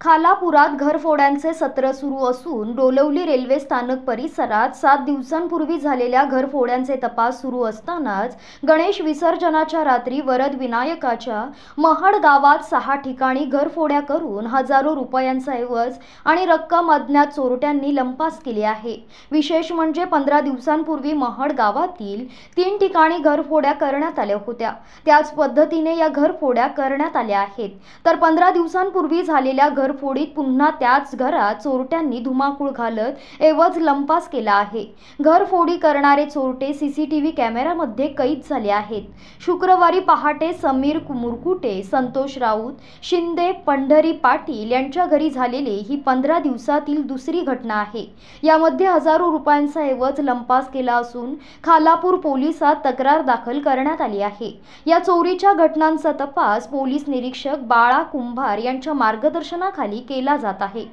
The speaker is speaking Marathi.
खालापुरात घरफोड्यांचे सत्र सुरू असून डोलवली रेल्वे स्थानक परिसरात सात दिवसांपूर्वी झालेल्या घरफोड्यांचे तपास सुरू असतानाच गणेश विसर्जनाच्या रात्री वरद विनायकाच्या महाड गावात सहा ठिकाणी घरफोड्या करून हजारो रुपयांचा ऐवज आणि रक्कम अज्ञात चोरट्यांनी लंपास केली आहे विशेष म्हणजे पंधरा दिवसांपूर्वी महाड गावातील तीन ठिकाणी घरफोड्या करण्यात आल्या होत्या त्याच पद्धतीने या घरफोड्या करण्यात आल्या आहेत तर पंधरा दिवसांपूर्वी झालेल्या घर घरफोडीत पुन्हा त्याच घरात चोरट्यांनी धुमाकूळ घालत एवज लंपास केला आहे घरफोडी करणारे चोरटे सीसीटीव्ही कॅमेरामध्ये कैद झाले आहेत शुक्रवारी पहाटे समीर मुरकुटे संतोष राऊत शिंदे पंढरी पाटील यांच्या घरी झालेले ही पंधरा दिवसातील दुसरी घटना आहे यामध्ये हजारो रुपयांचा एवज लंपास केला असून खालापूर पोलिसात तक्रार दाखल करण्यात आली आहे या चोरीच्या घटनांचा तपास पोलीस निरीक्षक बाळा कुंभार यांच्या मार्गदर्शना खाली केला जात आहे